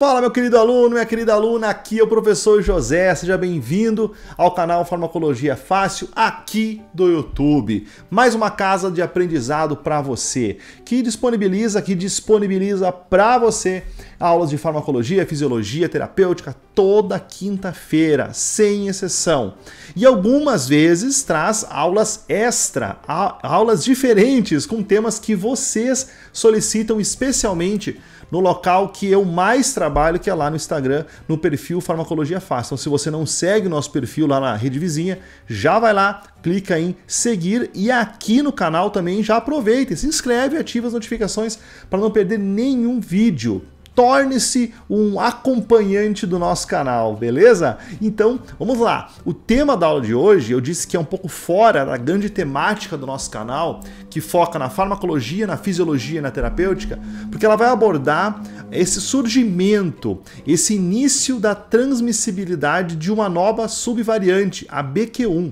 Fala, meu querido aluno, minha querida aluna, aqui é o professor José, seja bem-vindo ao canal Farmacologia Fácil, aqui do YouTube. Mais uma casa de aprendizado para você, que disponibiliza, que disponibiliza para você aulas de farmacologia, fisiologia, terapêutica, toda quinta-feira, sem exceção. E algumas vezes traz aulas extra, aulas diferentes, com temas que vocês solicitam especialmente no local que eu mais trabalho, que é lá no Instagram, no perfil Farmacologia Fácil. Então, se você não segue nosso perfil lá na rede vizinha, já vai lá, clica em seguir e aqui no canal também já aproveita, se inscreve e ativa as notificações para não perder nenhum vídeo torne-se um acompanhante do nosso canal, beleza? Então, vamos lá. O tema da aula de hoje, eu disse que é um pouco fora da grande temática do nosso canal, que foca na farmacologia, na fisiologia e na terapêutica, porque ela vai abordar esse surgimento, esse início da transmissibilidade de uma nova subvariante, a BQ1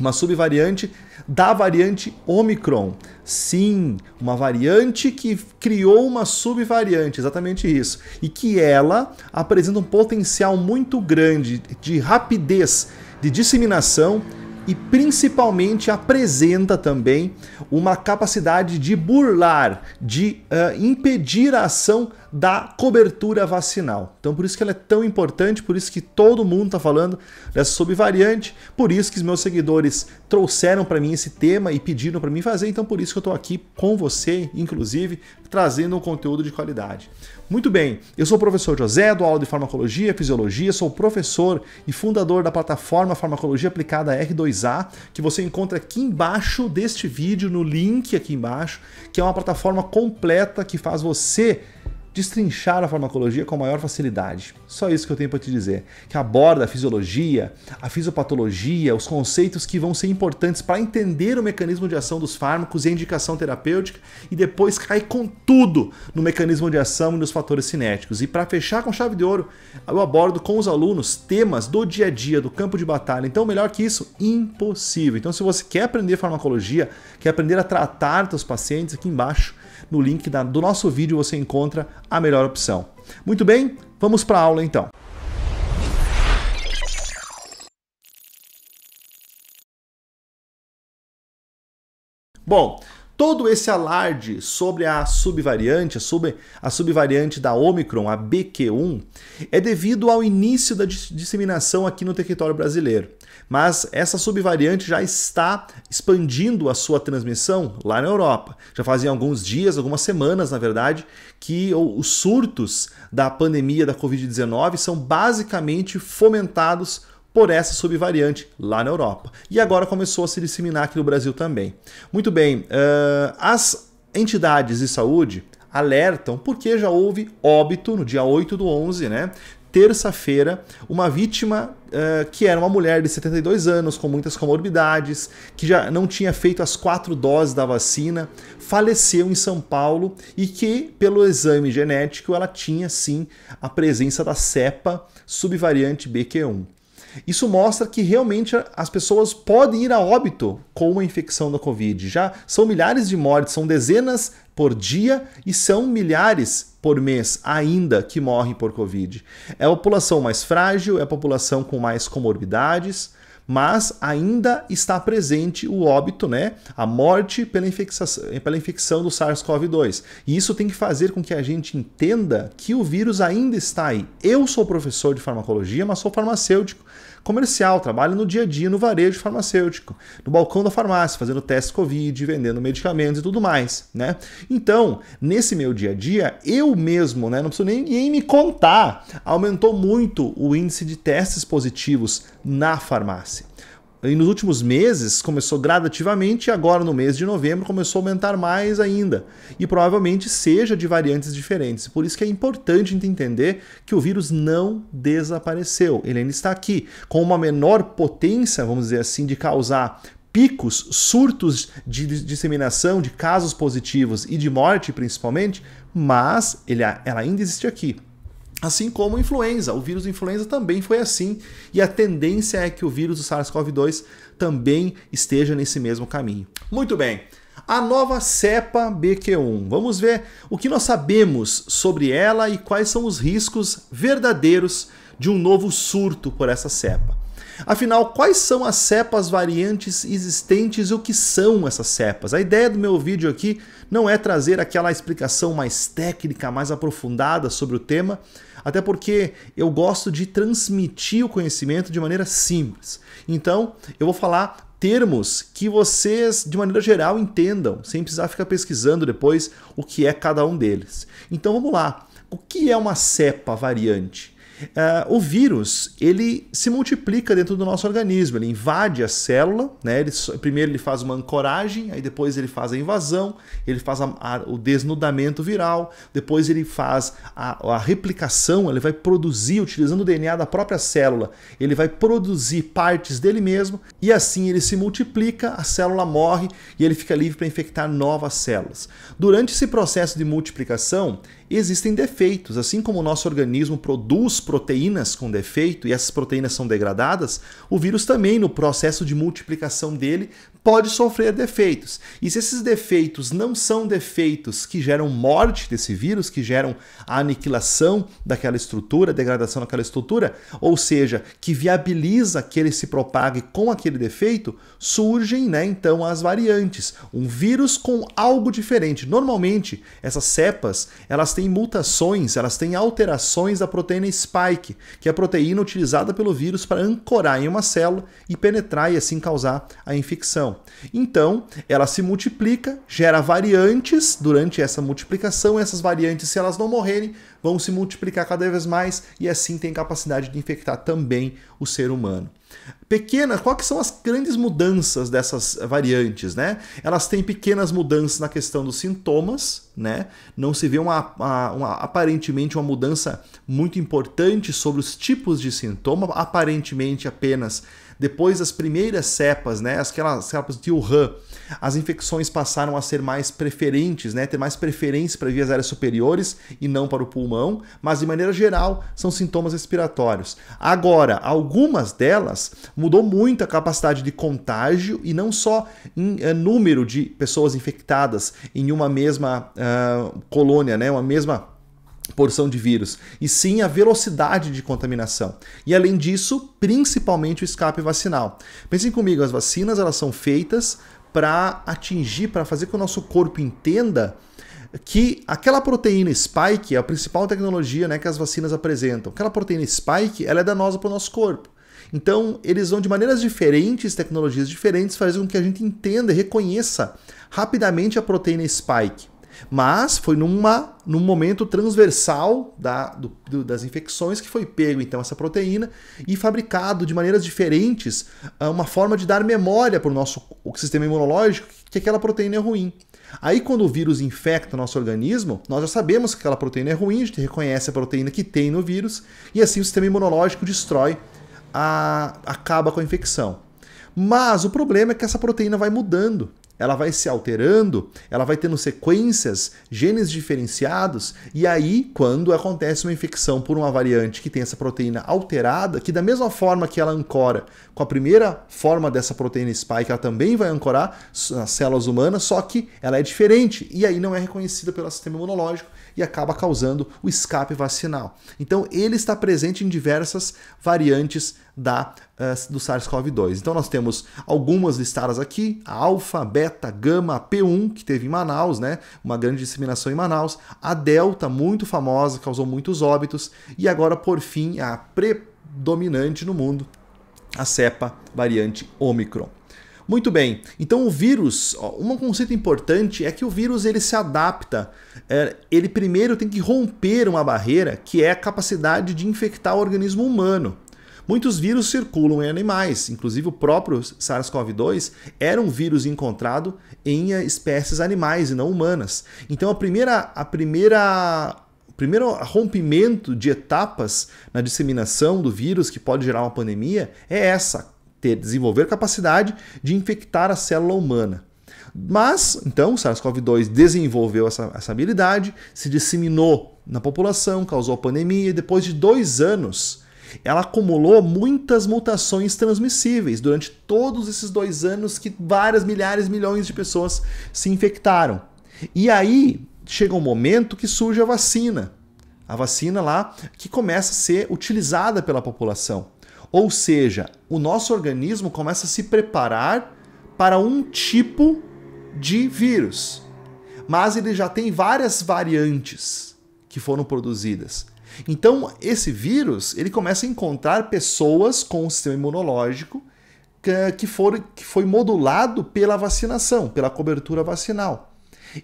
uma subvariante da variante Omicron. Sim, uma variante que criou uma subvariante, exatamente isso. E que ela apresenta um potencial muito grande de rapidez de disseminação e principalmente apresenta também uma capacidade de burlar, de uh, impedir a ação da cobertura vacinal. Então, por isso que ela é tão importante, por isso que todo mundo está falando dessa subvariante, por isso que os meus seguidores trouxeram para mim esse tema e pediram para mim fazer. Então, por isso que eu estou aqui com você, inclusive, trazendo um conteúdo de qualidade. Muito bem, eu sou o professor José, do aula de farmacologia e fisiologia, sou professor e fundador da plataforma Farmacologia Aplicada R2A, que você encontra aqui embaixo deste vídeo, no link aqui embaixo, que é uma plataforma completa que faz você destrinchar a farmacologia com maior facilidade. Só isso que eu tenho para te dizer, que aborda a fisiologia, a fisiopatologia, os conceitos que vão ser importantes para entender o mecanismo de ação dos fármacos e a indicação terapêutica e depois cai com tudo no mecanismo de ação e nos fatores cinéticos. E para fechar com chave de ouro, eu abordo com os alunos temas do dia a dia, do campo de batalha. Então, melhor que isso, impossível. Então, se você quer aprender farmacologia, quer aprender a tratar seus pacientes, aqui embaixo no link da, do nosso vídeo você encontra a melhor opção. Muito bem, vamos para a aula então. Bom, todo esse alarde sobre a subvariante, sub- a subvariante da Omicron, a BQ1, é devido ao início da disseminação aqui no território brasileiro. Mas essa subvariante já está expandindo a sua transmissão lá na Europa. Já fazia alguns dias, algumas semanas, na verdade, que os surtos da pandemia da Covid-19 são basicamente fomentados por essa subvariante lá na Europa. E agora começou a se disseminar aqui no Brasil também. Muito bem, uh, as entidades de saúde alertam porque já houve óbito no dia 8 do 11, né? terça-feira, uma vítima uh, que era uma mulher de 72 anos, com muitas comorbidades, que já não tinha feito as quatro doses da vacina, faleceu em São Paulo e que, pelo exame genético, ela tinha sim a presença da cepa subvariante BQ1. Isso mostra que realmente as pessoas podem ir a óbito com uma infecção da Covid. Já são milhares de mortes, são dezenas por dia e são milhares por mês ainda que morrem por Covid. É a população mais frágil, é a população com mais comorbidades, mas ainda está presente o óbito, né? a morte pela, infecção, pela infecção do SARS-CoV-2. E isso tem que fazer com que a gente entenda que o vírus ainda está aí. Eu sou professor de farmacologia, mas sou farmacêutico comercial, trabalha no dia a dia no varejo farmacêutico, no balcão da farmácia, fazendo testes Covid, vendendo medicamentos e tudo mais, né? Então, nesse meu dia a dia, eu mesmo, né, não preciso nem ninguém me contar, aumentou muito o índice de testes positivos na farmácia. E nos últimos meses começou gradativamente, e agora no mês de novembro começou a aumentar mais ainda. E provavelmente seja de variantes diferentes. Por isso que é importante entender que o vírus não desapareceu. Ele ainda está aqui, com uma menor potência, vamos dizer assim, de causar picos, surtos de disseminação de casos positivos e de morte, principalmente, mas ele, ela ainda existe aqui. Assim como a influenza, o vírus influenza também foi assim, e a tendência é que o vírus do SARS-CoV-2 também esteja nesse mesmo caminho. Muito bem. A nova cepa BQ1. Vamos ver o que nós sabemos sobre ela e quais são os riscos verdadeiros de um novo surto por essa cepa. Afinal, quais são as cepas variantes existentes e o que são essas cepas? A ideia do meu vídeo aqui não é trazer aquela explicação mais técnica, mais aprofundada sobre o tema, até porque eu gosto de transmitir o conhecimento de maneira simples. Então, eu vou falar termos que vocês, de maneira geral, entendam, sem precisar ficar pesquisando depois o que é cada um deles. Então, vamos lá. O que é uma cepa variante? Uh, o vírus ele se multiplica dentro do nosso organismo, ele invade a célula, né? ele, primeiro ele faz uma ancoragem, aí depois ele faz a invasão, ele faz a, a, o desnudamento viral, depois ele faz a, a replicação, ele vai produzir, utilizando o DNA da própria célula, ele vai produzir partes dele mesmo e assim ele se multiplica, a célula morre e ele fica livre para infectar novas células. Durante esse processo de multiplicação, existem defeitos. Assim como o nosso organismo produz proteínas com defeito e essas proteínas são degradadas, o vírus também, no processo de multiplicação dele, pode sofrer defeitos. E se esses defeitos não são defeitos que geram morte desse vírus, que geram a aniquilação daquela estrutura, degradação daquela estrutura, ou seja, que viabiliza que ele se propague com aquele defeito, surgem, né, então as variantes, um vírus com algo diferente. Normalmente, essas cepas, elas têm mutações, elas têm alterações da proteína spike, que é a proteína utilizada pelo vírus para ancorar em uma célula e penetrar e assim causar a infecção. Então, ela se multiplica, gera variantes durante essa multiplicação, essas variantes, se elas não morrerem, vão se multiplicar cada vez mais e assim tem capacidade de infectar também o ser humano. Pequenas, quais são as grandes mudanças dessas variantes, né? Elas têm pequenas mudanças na questão dos sintomas, né? Não se vê uma, uma, uma, aparentemente uma mudança muito importante sobre os tipos de sintoma, aparentemente apenas depois das primeiras cepas, né, aquelas cepas de Wuhan, as infecções passaram a ser mais preferentes, né, ter mais preferência para vias aéreas superiores e não para o pulmão, mas de maneira geral são sintomas respiratórios. Agora, algumas delas mudou muito a capacidade de contágio e não só em é, número de pessoas infectadas em uma mesma uh, colônia, né, uma mesma porção de vírus, e sim a velocidade de contaminação. E além disso, principalmente o escape vacinal. Pensem comigo, as vacinas elas são feitas para atingir, para fazer com que o nosso corpo entenda que aquela proteína spike é a principal tecnologia né, que as vacinas apresentam. Aquela proteína spike ela é danosa para o nosso corpo. Então, eles vão de maneiras diferentes, tecnologias diferentes, fazer com que a gente entenda e reconheça rapidamente a proteína spike. Mas foi numa, num momento transversal da, do, do, das infecções que foi pego então essa proteína e fabricado de maneiras diferentes ah, uma forma de dar memória para o nosso o sistema imunológico que aquela proteína é ruim. Aí, quando o vírus infecta o nosso organismo, nós já sabemos que aquela proteína é ruim, a gente reconhece a proteína que tem no vírus, e assim o sistema imunológico destrói, a, acaba com a infecção. Mas o problema é que essa proteína vai mudando ela vai se alterando, ela vai tendo sequências, genes diferenciados, e aí, quando acontece uma infecção por uma variante que tem essa proteína alterada, que da mesma forma que ela ancora com a primeira forma dessa proteína spike, ela também vai ancorar nas células humanas, só que ela é diferente, e aí não é reconhecida pelo sistema imunológico, e acaba causando o escape vacinal. Então, ele está presente em diversas variantes da, uh, do SARS-CoV-2. Então, nós temos algumas listadas aqui: a alfa, beta, gama, P1, que teve em Manaus, né? Uma grande disseminação em Manaus, a delta, muito famosa, causou muitos óbitos, e agora, por fim, é a predominante no mundo, a cepa variante Omicron. Muito bem, então o vírus, ó, um conceito importante é que o vírus ele se adapta. É, ele primeiro tem que romper uma barreira que é a capacidade de infectar o organismo humano. Muitos vírus circulam em animais, inclusive o próprio SARS-CoV-2 era um vírus encontrado em eh, espécies animais e não humanas. Então a primeira, a primeira primeiro rompimento de etapas na disseminação do vírus que pode gerar uma pandemia é essa, ter, desenvolver capacidade de infectar a célula humana. Mas, então, o SARS-CoV-2 desenvolveu essa, essa habilidade, se disseminou na população, causou pandemia, e depois de dois anos, ela acumulou muitas mutações transmissíveis durante todos esses dois anos que várias milhares, milhões de pessoas se infectaram. E aí chega um momento que surge a vacina. A vacina lá que começa a ser utilizada pela população. Ou seja, o nosso organismo começa a se preparar para um tipo de vírus, mas ele já tem várias variantes que foram produzidas. Então, esse vírus ele começa a encontrar pessoas com o sistema imunológico que, for, que foi modulado pela vacinação, pela cobertura vacinal.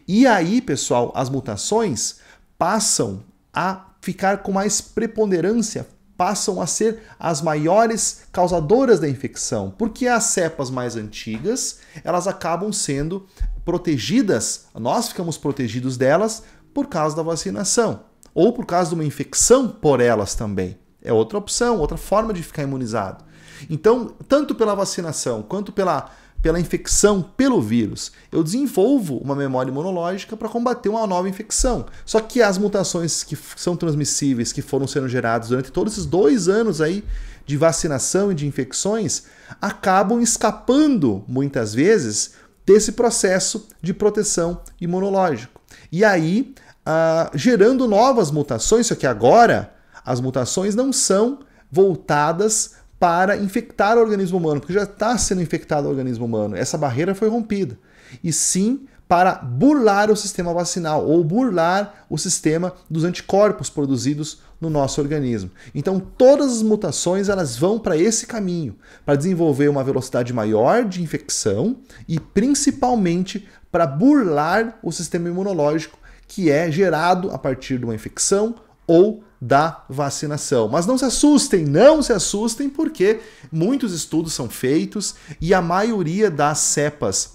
E aí, pessoal, as mutações passam a ficar com mais preponderância passam a ser as maiores causadoras da infecção, porque as cepas mais antigas, elas acabam sendo protegidas, nós ficamos protegidos delas por causa da vacinação ou por causa de uma infecção por elas também. É outra opção, outra forma de ficar imunizado. Então, tanto pela vacinação quanto pela pela infecção pelo vírus. Eu desenvolvo uma memória imunológica para combater uma nova infecção. Só que as mutações que são transmissíveis, que foram sendo geradas durante todos esses dois anos aí de vacinação e de infecções, acabam escapando muitas vezes desse processo de proteção imunológico. E aí, ah, gerando novas mutações, só que agora as mutações não são voltadas para infectar o organismo humano, porque já está sendo infectado o organismo humano. Essa barreira foi rompida. E sim para burlar o sistema vacinal ou burlar o sistema dos anticorpos produzidos no nosso organismo. Então, todas as mutações elas vão para esse caminho, para desenvolver uma velocidade maior de infecção e principalmente para burlar o sistema imunológico que é gerado a partir de uma infecção ou da vacinação. Mas não se assustem, não se assustem, porque muitos estudos são feitos e a maioria das cepas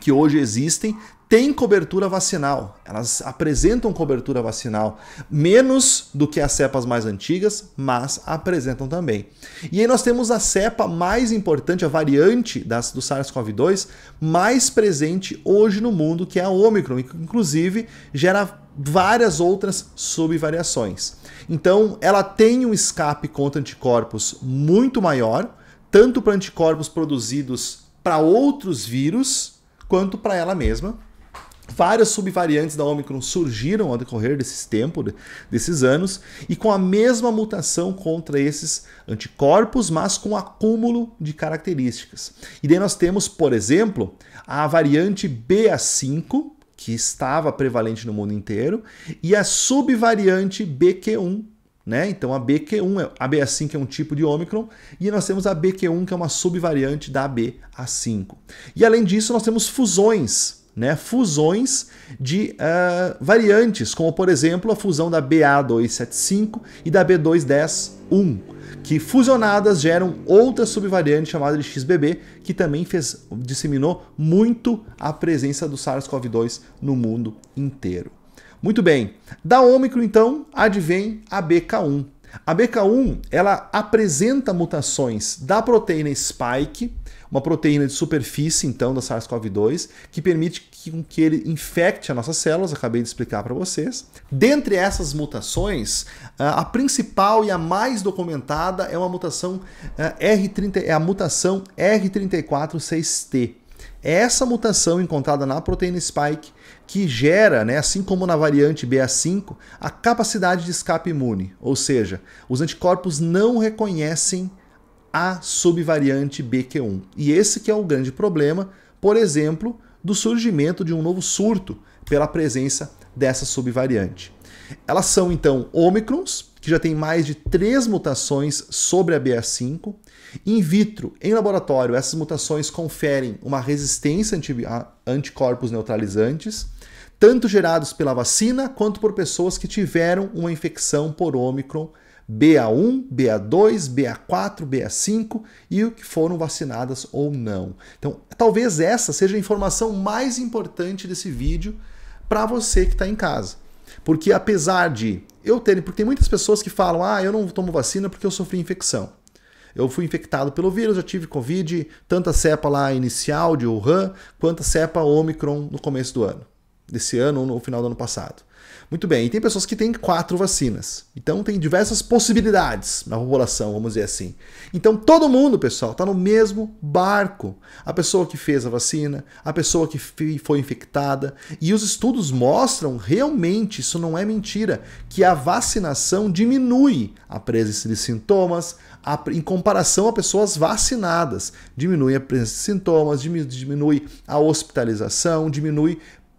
que hoje existem tem cobertura vacinal. Elas apresentam cobertura vacinal, menos do que as cepas mais antigas, mas apresentam também. E aí nós temos a cepa mais importante, a variante das, do SARS-CoV-2 mais presente hoje no mundo, que é a Omicron, que inclusive gera várias outras subvariações. Então, ela tem um escape contra anticorpos muito maior, tanto para anticorpos produzidos para outros vírus, quanto para ela mesma. Várias subvariantes da Omicron surgiram ao decorrer desses tempos, desses anos, e com a mesma mutação contra esses anticorpos, mas com acúmulo de características. E daí nós temos, por exemplo, a variante BA5, que estava prevalente no mundo inteiro, e a subvariante BQ1. Né? Então a BQ1, é, a BA5 é um tipo de Ômicron, e nós temos a BQ1, que é uma subvariante da BA5. E além disso, nós temos fusões né, fusões de uh, variantes, como por exemplo a fusão da BA275 e da B2101 que fusionadas geram outra subvariante chamada de XBB, que também fez, disseminou muito a presença do SARS-CoV-2 no mundo inteiro. Muito bem, da Ômicron então advém a BK1. A BK1 ela apresenta mutações da proteína spike uma proteína de superfície, então, da SARS-CoV-2, que permite que, que ele infecte as nossas células, acabei de explicar para vocês. Dentre essas mutações, ah, a principal e a mais documentada é uma mutação ah, R30, é a mutação R346T. É essa mutação encontrada na proteína spike que gera, né, assim como na variante BA5, a capacidade de escape imune, ou seja, os anticorpos não reconhecem a subvariante BQ1. E esse que é o grande problema, por exemplo, do surgimento de um novo surto pela presença dessa subvariante. Elas são então Omicrons, que já tem mais de três mutações sobre a BA5. In vitro, em laboratório, essas mutações conferem uma resistência a anticorpos neutralizantes, tanto gerados pela vacina quanto por pessoas que tiveram uma infecção por Omicron BA1, BA2, BA4, BA5 e o que foram vacinadas ou não. Então, talvez essa seja a informação mais importante desse vídeo para você que está em casa. Porque apesar de eu ter, porque tem muitas pessoas que falam: "Ah, eu não tomo vacina porque eu sofri infecção" eu fui infectado pelo vírus, já tive Covid, tanta cepa lá inicial de Wuhan, quanta cepa Omicron no começo do ano, desse ano ou no final do ano passado. Muito bem, e tem pessoas que têm quatro vacinas. Então tem diversas possibilidades na população, vamos dizer assim. Então todo mundo, pessoal, está no mesmo barco. A pessoa que fez a vacina, a pessoa que foi infectada. E os estudos mostram realmente, isso não é mentira, que a vacinação diminui a presença de sintomas a, em comparação a pessoas vacinadas. Diminui a presença de sintomas, diminui a hospitalização, diminui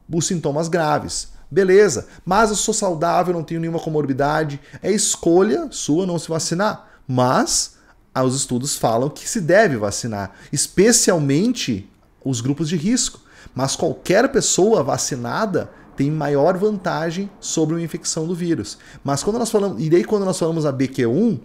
os sintomas graves. Beleza, mas eu sou saudável, não tenho nenhuma comorbidade. É escolha sua não se vacinar. Mas ah, os estudos falam que se deve vacinar, especialmente os grupos de risco. Mas qualquer pessoa vacinada tem maior vantagem sobre uma infecção do vírus. Mas quando nós falamos, e daí quando nós falamos a BQ1,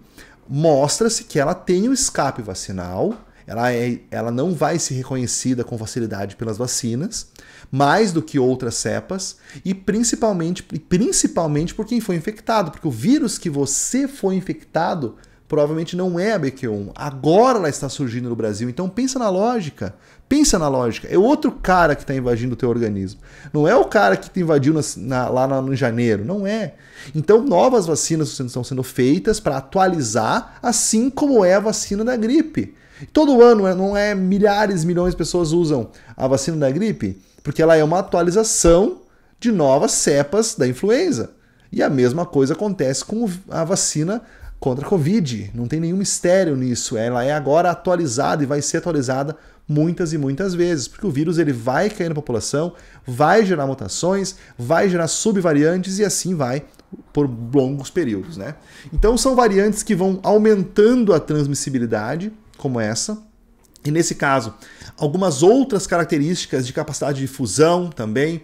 mostra-se que ela tem um escape vacinal, ela, é, ela não vai ser reconhecida com facilidade pelas vacinas, mais do que outras cepas, e principalmente, principalmente por quem foi infectado, porque o vírus que você foi infectado provavelmente não é a BQ1. Agora ela está surgindo no Brasil. Então pensa na lógica. Pensa na lógica. É outro cara que está invadindo o teu organismo. Não é o cara que te invadiu na, na, lá na, no janeiro. Não é. Então novas vacinas estão sendo feitas para atualizar, assim como é a vacina da gripe. Todo ano é, não é milhares, milhões de pessoas usam a vacina da gripe? porque ela é uma atualização de novas cepas da influenza. E a mesma coisa acontece com a vacina contra a Covid. Não tem nenhum mistério nisso. Ela é agora atualizada e vai ser atualizada muitas e muitas vezes, porque o vírus ele vai cair na população, vai gerar mutações, vai gerar subvariantes e assim vai por longos períodos, né? Então são variantes que vão aumentando a transmissibilidade, como essa, e nesse caso, algumas outras características de capacidade de fusão também,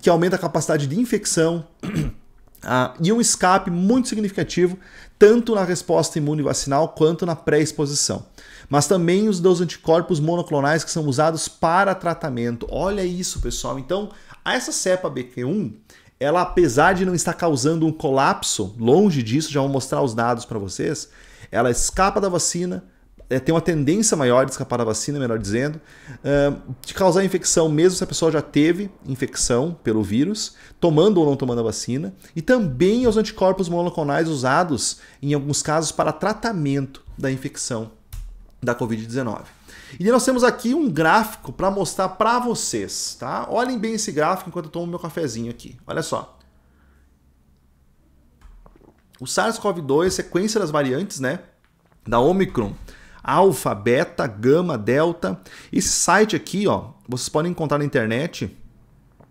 que aumenta a capacidade de infecção. Ah, e um escape muito significativo, tanto na resposta imunivacinal quanto na pré-exposição. Mas também os dos anticorpos monoclonais que são usados para tratamento. Olha isso, pessoal. Então, essa cepa BQ1, ela apesar de não estar causando um colapso, longe disso, já vou mostrar os dados para vocês, ela escapa da vacina, é, tem uma tendência maior de escapar da vacina, melhor dizendo, de causar infecção, mesmo se a pessoa já teve infecção pelo vírus, tomando ou não tomando a vacina, e também os anticorpos monoclonais usados, em alguns casos, para tratamento da infecção da Covid-19. E nós temos aqui um gráfico para mostrar para vocês, tá? Olhem bem esse gráfico enquanto eu tomo meu cafezinho aqui. Olha só. O SARS-CoV-2, sequência das variantes, né? Da Omicron, alfa, beta, gama, delta. Esse site aqui, ó, vocês podem encontrar na internet.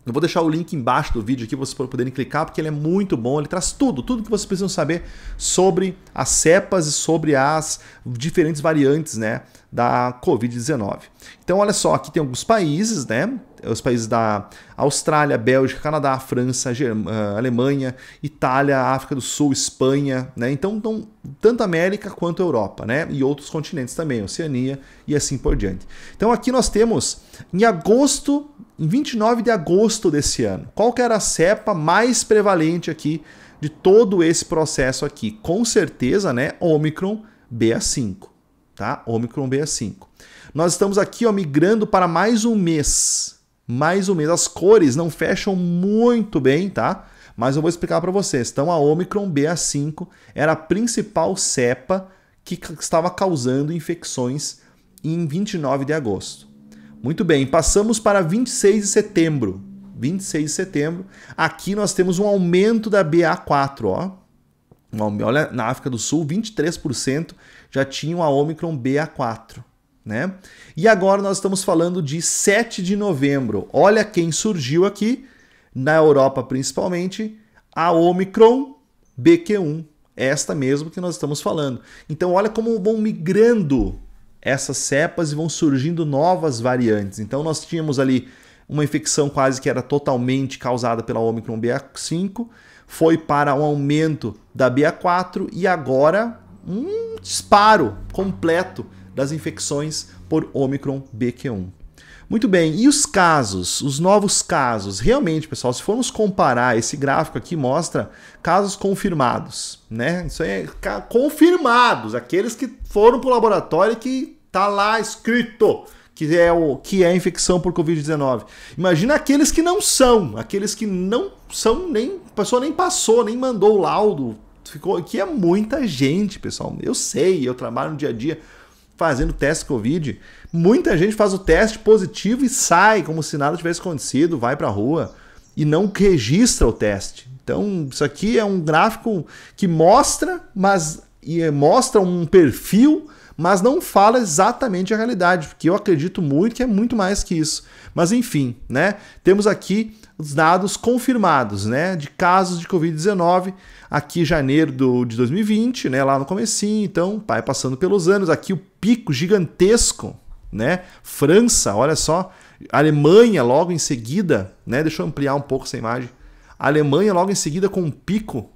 Eu vou deixar o link embaixo do vídeo aqui para vocês poderem clicar, porque ele é muito bom, ele traz tudo, tudo que vocês precisam saber sobre as cepas e sobre as diferentes variantes, né, da Covid-19. Então, olha só, aqui tem alguns países, né? É os países da Austrália, Bélgica, Canadá, França, ah, Alemanha, Itália, África do Sul, Espanha, né? Então, então, tanto América quanto Europa, né? E outros continentes também, Oceania e assim por diante. Então, aqui nós temos em agosto, em 29 de agosto desse ano, qual que era a cepa mais prevalente aqui de todo esse processo aqui? Com certeza, né? Omicron BA5 tá? Omicron BA5. Nós estamos aqui ó, migrando para mais um mês. Mais um mês. As cores não fecham muito bem, tá? Mas eu vou explicar para vocês. Então, a Omicron BA5 era a principal cepa que estava causando infecções em 29 de agosto. Muito bem, passamos para 26 de setembro. 26 de setembro, aqui nós temos um aumento da BA4, ó. Olha, na África do Sul, 23% já tinham a Omicron BA4. Né? E agora nós estamos falando de 7 de novembro. Olha quem surgiu aqui, na Europa principalmente, a Omicron BQ1, esta mesmo que nós estamos falando. Então olha como vão migrando essas cepas e vão surgindo novas variantes. Então nós tínhamos ali uma infecção quase que era totalmente causada pela Omicron BA5, foi para um aumento da BA4 e agora um disparo completo das infecções por Omicron BQ1. Muito bem, e os casos, os novos casos? Realmente, pessoal, se formos comparar, esse gráfico aqui mostra casos confirmados, né? Isso é confirmados, aqueles que foram para o laboratório e que tá lá escrito que é o que é a infecção por COVID-19. Imagina aqueles que não são, aqueles que não são nem a pessoa nem passou, nem mandou o laudo, ficou, que é muita gente, pessoal. Eu sei, eu trabalho no dia a dia fazendo teste Covid. Muita gente faz o teste positivo e sai como se nada tivesse acontecido, vai para a rua e não registra o teste. Então, isso aqui é um gráfico que mostra, mas e mostra um perfil mas não fala exatamente a realidade, porque eu acredito muito que é muito mais que isso. Mas enfim, né? Temos aqui os dados confirmados, né, de casos de COVID-19 aqui em janeiro do, de 2020, né, lá no comecinho, então, vai passando pelos anos, aqui o pico gigantesco, né? França, olha só, Alemanha logo em seguida, né? Deixa eu ampliar um pouco essa imagem. Alemanha logo em seguida com um pico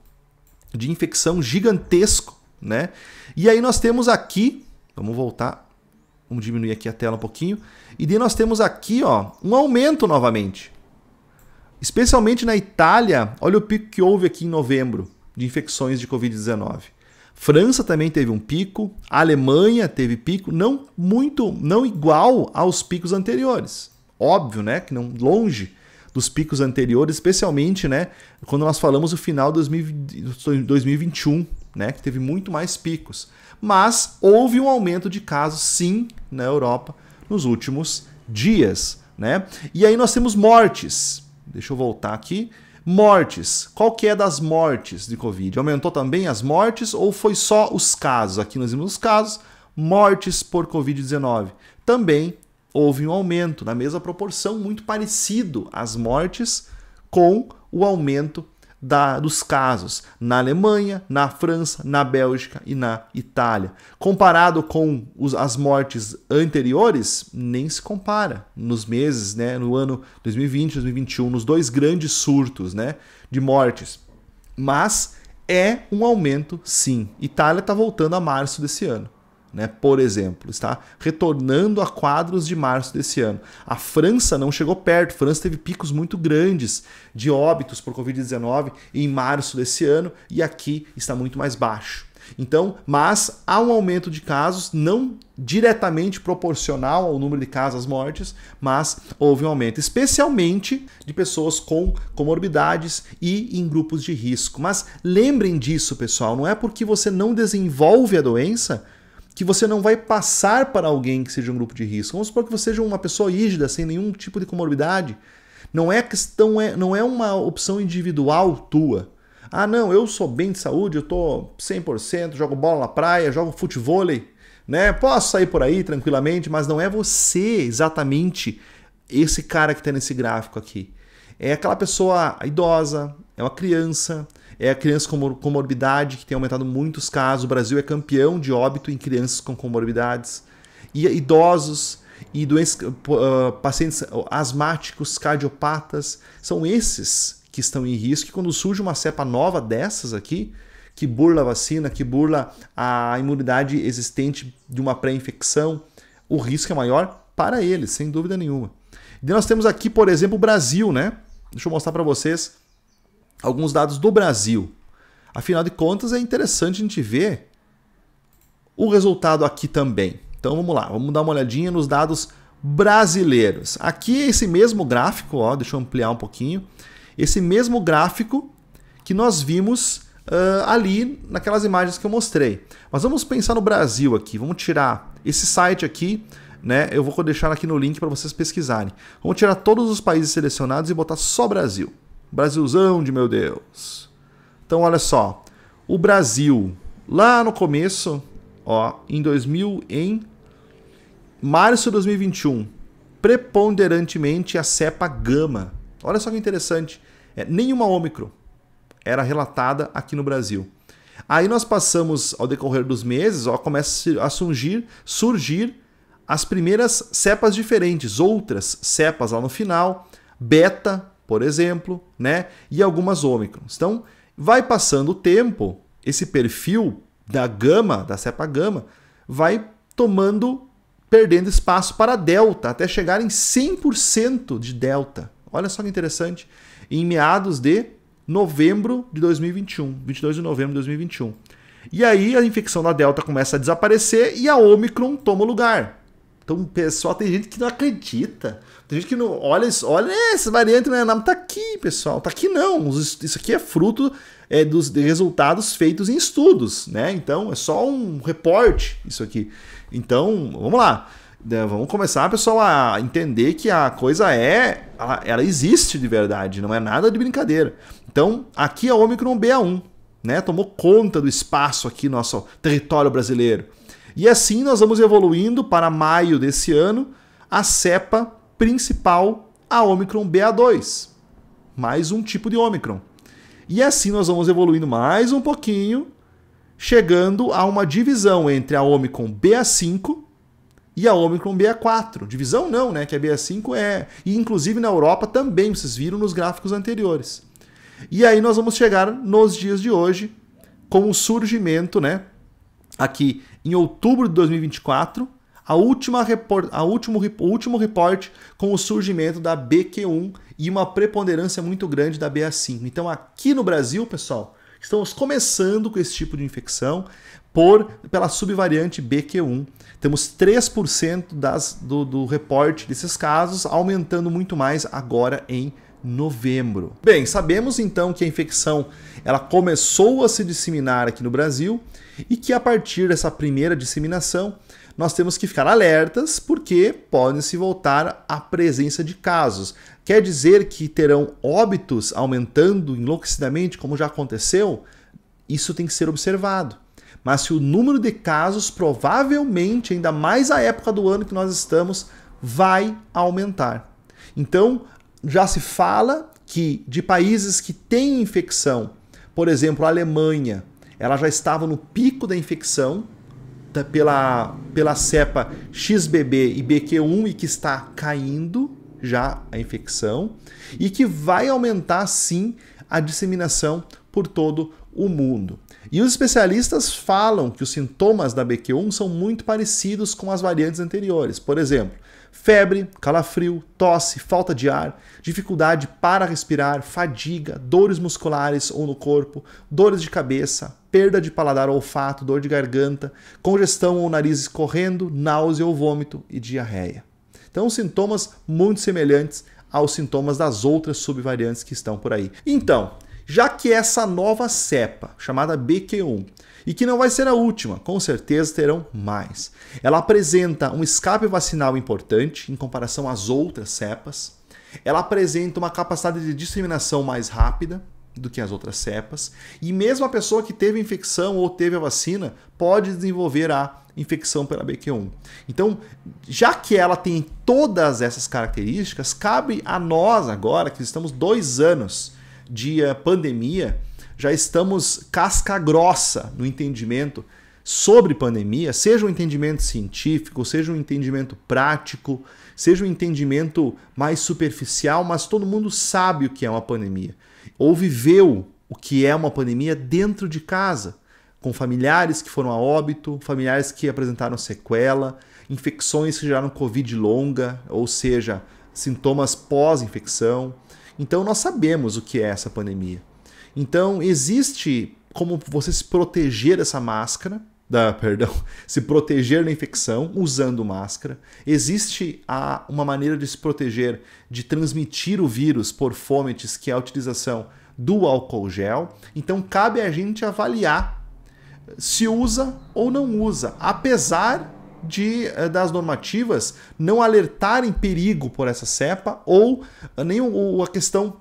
de infecção gigantesco, né? E aí nós temos aqui Vamos voltar. Vamos diminuir aqui a tela um pouquinho. E daí nós temos aqui ó, um aumento novamente. Especialmente na Itália, olha o pico que houve aqui em novembro de infecções de Covid-19. França também teve um pico, a Alemanha teve pico, não muito, não igual aos picos anteriores. Óbvio, né, que não longe dos picos anteriores, especialmente, né, quando nós falamos o final de 2021, né, que teve muito mais picos mas houve um aumento de casos, sim, na Europa nos últimos dias. Né? E aí nós temos mortes. Deixa eu voltar aqui. Mortes. Qual que é das mortes de Covid? Aumentou também as mortes ou foi só os casos? Aqui nós vimos os casos. Mortes por Covid-19. Também houve um aumento, na mesma proporção, muito parecido as mortes com o aumento da, dos casos na Alemanha, na França, na Bélgica e na Itália. Comparado com os, as mortes anteriores, nem se compara. Nos meses, né, no ano 2020, 2021, nos dois grandes surtos né, de mortes. Mas é um aumento, sim. Itália está voltando a março desse ano né, por exemplo, está retornando a quadros de março desse ano. A França não chegou perto, a França teve picos muito grandes de óbitos por Covid-19 em março desse ano e aqui está muito mais baixo. Então, mas há um aumento de casos, não diretamente proporcional ao número de casos mortes, mas houve um aumento, especialmente de pessoas com comorbidades e em grupos de risco. Mas lembrem disso, pessoal, não é porque você não desenvolve a doença que você não vai passar para alguém que seja um grupo de risco. Vamos supor que você seja uma pessoa rígida, sem nenhum tipo de comorbidade. Não é questão, é, não é uma opção individual tua. Ah, não, eu sou bem de saúde, eu tô 100%, jogo bola na praia, jogo futevôlei, né? Posso sair por aí tranquilamente, mas não é você exatamente esse cara que está nesse gráfico aqui. É aquela pessoa idosa, é uma criança, é crianças com comorbidade, que tem aumentado muitos casos. O Brasil é campeão de óbito em crianças com comorbidades. E idosos e doenças, ah, ah, pacientes ah, asmáticos, cardiopatas, são esses que estão em risco. E quando surge uma cepa nova dessas aqui, que burla a vacina, que burla a imunidade existente de uma pré-infecção, o risco é maior para eles, sem dúvida nenhuma. E nós temos aqui, por exemplo, o Brasil, né? Deixa eu mostrar para vocês alguns dados do Brasil. Afinal de contas, é interessante a gente ver o resultado aqui também. Então vamos lá, vamos dar uma olhadinha nos dados brasileiros. Aqui é esse mesmo gráfico, ó, deixa eu ampliar um pouquinho. Esse mesmo gráfico que nós vimos uh, ali naquelas imagens que eu mostrei. Mas vamos pensar no Brasil aqui, vamos tirar esse site aqui, né? Eu vou deixar aqui no link para vocês pesquisarem. Vamos tirar todos os países selecionados e botar só Brasil. Brasilzão de meu Deus. Então, olha só. O Brasil, lá no começo, ó, em 2000, em março de 2021, preponderantemente a cepa gama. Olha só que interessante. É, nenhuma Ômicron era relatada aqui no Brasil. Aí nós passamos, ao decorrer dos meses, ó, começa a surgir, surgir as primeiras cepas diferentes, outras cepas lá no final, beta, por exemplo, né? E algumas ômicrons. Então, vai passando o tempo, esse perfil da gama, da cepa gama, vai tomando, perdendo espaço para delta, até chegar em 100% de delta. Olha só que interessante. Em meados de novembro de 2021, 22 de novembro de 2021. E aí a infecção da delta começa a desaparecer e a ômicron toma o lugar. Então, pessoal, tem gente que não acredita. Tem gente que não. Olha, olha essa variante, né? Não tá aqui, pessoal. Tá aqui não. Isso aqui é fruto é, dos resultados feitos em estudos, né? Então, é só um reporte isso aqui. Então, vamos lá. Vamos começar, pessoal, a entender que a coisa é. Ela, ela existe de verdade, não é nada de brincadeira. Então, aqui é o Omicron BA1, né? Tomou conta do espaço aqui, nosso território brasileiro. E assim nós vamos evoluindo para maio desse ano a cepa principal, a Omicron BA2. Mais um tipo de Omicron. E assim nós vamos evoluindo mais um pouquinho, chegando a uma divisão entre a Omicron BA5 e a Omicron BA4. Divisão não, né? Que a BA5 é. E inclusive na Europa também, vocês viram nos gráficos anteriores. E aí nós vamos chegar nos dias de hoje com o surgimento, né? Aqui em outubro de 2024, a última report, a último, o último reporte com o surgimento da BQ1 e uma preponderância muito grande da BA5. Então, aqui no Brasil, pessoal, estamos começando com esse tipo de infecção por pela subvariante BQ1. Temos 3% das, do, do reporte desses casos, aumentando muito mais agora em novembro. Bem, sabemos então que a infecção ela começou a se disseminar aqui no Brasil e que a partir dessa primeira disseminação nós temos que ficar alertas porque podem se voltar à presença de casos. Quer dizer que terão óbitos aumentando enlouquecidamente, como já aconteceu? Isso tem que ser observado. Mas se o número de casos, provavelmente, ainda mais a época do ano que nós estamos, vai aumentar. Então, já se fala que de países que têm infecção, por exemplo, a Alemanha, ela já estava no pico da infecção tá, pela, pela cepa XBB e BQ1 e que está caindo já a infecção e que vai aumentar sim a disseminação por todo o mundo. E os especialistas falam que os sintomas da BQ1 são muito parecidos com as variantes anteriores. Por exemplo, Febre, calafrio, tosse, falta de ar, dificuldade para respirar, fadiga, dores musculares ou no corpo, dores de cabeça, perda de paladar ou olfato, dor de garganta, congestão ou nariz escorrendo, náusea ou vômito e diarreia. Então, sintomas muito semelhantes aos sintomas das outras subvariantes que estão por aí. Então, já que essa nova cepa, chamada BQ1, e que não vai ser a última, com certeza terão mais. Ela apresenta um escape vacinal importante em comparação às outras cepas. Ela apresenta uma capacidade de disseminação mais rápida, do que as outras cepas. E mesmo a pessoa que teve infecção ou teve a vacina pode desenvolver a infecção pela BQ1. Então, já que ela tem todas essas características, cabe a nós agora, que estamos dois anos de eh, pandemia, já estamos casca grossa no entendimento sobre pandemia, seja um entendimento científico, seja um entendimento prático, seja um entendimento mais superficial, mas todo mundo sabe o que é uma pandemia ou viveu o que é uma pandemia dentro de casa, com familiares que foram a óbito, familiares que apresentaram sequela, infecções que geraram Covid longa, ou seja, sintomas pós-infecção. Então nós sabemos o que é essa pandemia. Então, existe como você se proteger dessa máscara, da, perdão, se proteger da infecção usando máscara. Existe a, uma maneira de se proteger de transmitir o vírus por fomites, que é a utilização do álcool gel. Então cabe a gente avaliar se usa ou não usa, apesar de eh, das normativas não alertarem perigo por essa cepa ou eh, nem o, a questão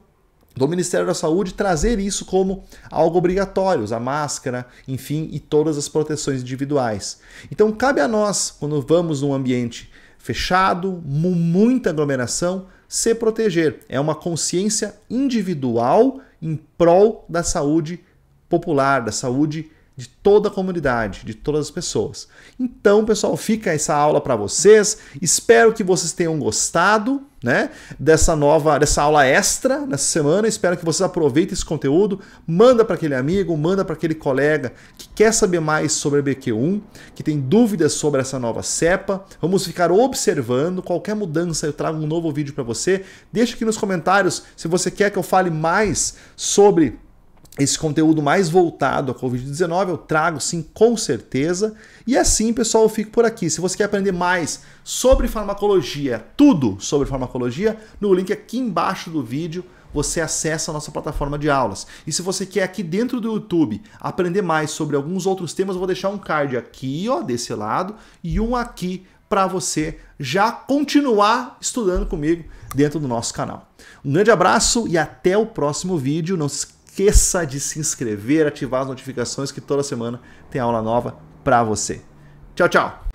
do Ministério da Saúde trazer isso como algo obrigatório, a máscara, enfim, e todas as proteções individuais. Então cabe a nós, quando vamos num ambiente fechado, muita aglomeração, se proteger. É uma consciência individual em prol da saúde popular, da saúde de toda a comunidade, de todas as pessoas. Então, pessoal, fica essa aula para vocês. Espero que vocês tenham gostado, né, dessa nova, dessa aula extra nessa semana. Espero que vocês aproveitem esse conteúdo, manda para aquele amigo, manda para aquele colega que quer saber mais sobre a BQ1, que tem dúvidas sobre essa nova cepa. Vamos ficar observando qualquer mudança, eu trago um novo vídeo para você. Deixa aqui nos comentários se você quer que eu fale mais sobre esse conteúdo mais voltado à Covid-19, eu trago sim, com certeza. E assim, pessoal, eu fico por aqui. Se você quer aprender mais sobre farmacologia, tudo sobre farmacologia, no link aqui embaixo do vídeo você acessa a nossa plataforma de aulas. E se você quer aqui dentro do YouTube aprender mais sobre alguns outros temas, eu vou deixar um card aqui, ó, desse lado, e um aqui para você já continuar estudando comigo dentro do nosso canal. Um grande abraço e até o próximo vídeo. Não se esqueça de se inscrever, ativar as notificações que toda semana tem aula nova para você. Tchau, tchau!